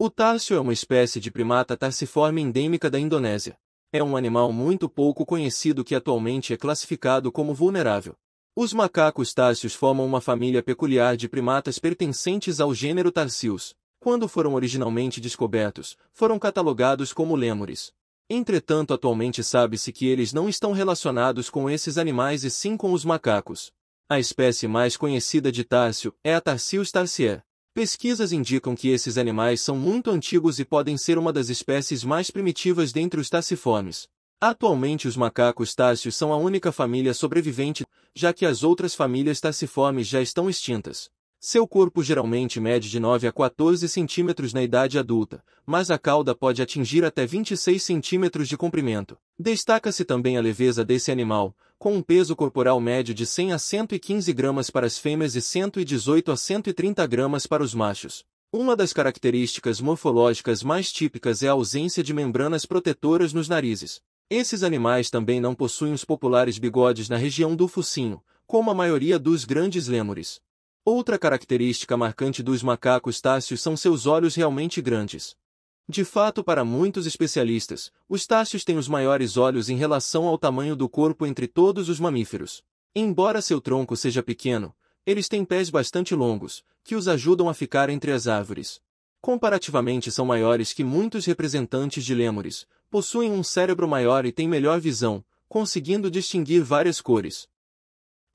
O tárcio é uma espécie de primata tarsiforme endêmica da Indonésia. É um animal muito pouco conhecido que atualmente é classificado como vulnerável. Os macacos tárcios formam uma família peculiar de primatas pertencentes ao gênero Tarsius. Quando foram originalmente descobertos, foram catalogados como lêmures. Entretanto, atualmente sabe-se que eles não estão relacionados com esses animais e sim com os macacos. A espécie mais conhecida de tárcio é a Tarsius tarsier. Pesquisas indicam que esses animais são muito antigos e podem ser uma das espécies mais primitivas dentre os taciformes. Atualmente os macacos tácios são a única família sobrevivente, já que as outras famílias taciformes já estão extintas. Seu corpo geralmente mede de 9 a 14 centímetros na idade adulta, mas a cauda pode atingir até 26 centímetros de comprimento. Destaca-se também a leveza desse animal, com um peso corporal médio de 100 a 115 gramas para as fêmeas e 118 a 130 gramas para os machos. Uma das características morfológicas mais típicas é a ausência de membranas protetoras nos narizes. Esses animais também não possuem os populares bigodes na região do focinho, como a maioria dos grandes lêmures. Outra característica marcante dos macacos tácios são seus olhos realmente grandes. De fato, para muitos especialistas, os tácios têm os maiores olhos em relação ao tamanho do corpo entre todos os mamíferos. Embora seu tronco seja pequeno, eles têm pés bastante longos, que os ajudam a ficar entre as árvores. Comparativamente são maiores que muitos representantes de lêmures, possuem um cérebro maior e têm melhor visão, conseguindo distinguir várias cores.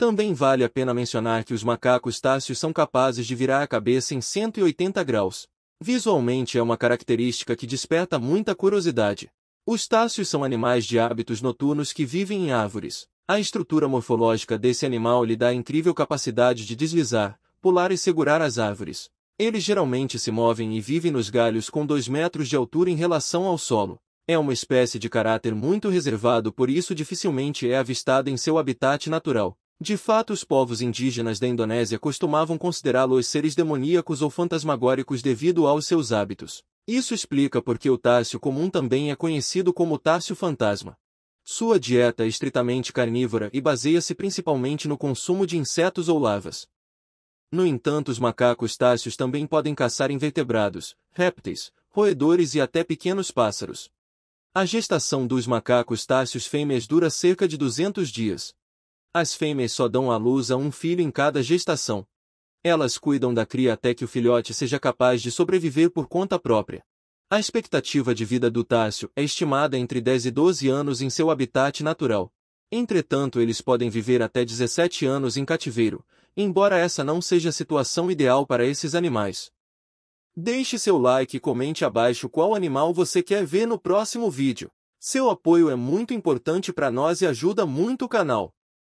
Também vale a pena mencionar que os macacos tácios são capazes de virar a cabeça em 180 graus. Visualmente é uma característica que desperta muita curiosidade. Os tácios são animais de hábitos noturnos que vivem em árvores. A estrutura morfológica desse animal lhe dá a incrível capacidade de deslizar, pular e segurar as árvores. Eles geralmente se movem e vivem nos galhos com 2 metros de altura em relação ao solo. É uma espécie de caráter muito reservado por isso dificilmente é avistada em seu habitat natural. De fato, os povos indígenas da Indonésia costumavam considerá-los seres demoníacos ou fantasmagóricos devido aos seus hábitos. Isso explica porque o tárcio comum também é conhecido como tárcio fantasma. Sua dieta é estritamente carnívora e baseia-se principalmente no consumo de insetos ou larvas. No entanto, os macacos tárcios também podem caçar invertebrados, répteis, roedores e até pequenos pássaros. A gestação dos macacos tárcios fêmeas dura cerca de 200 dias. As fêmeas só dão à luz a um filho em cada gestação. Elas cuidam da cria até que o filhote seja capaz de sobreviver por conta própria. A expectativa de vida do Tássio é estimada entre 10 e 12 anos em seu habitat natural. Entretanto, eles podem viver até 17 anos em cativeiro, embora essa não seja a situação ideal para esses animais. Deixe seu like e comente abaixo qual animal você quer ver no próximo vídeo. Seu apoio é muito importante para nós e ajuda muito o canal.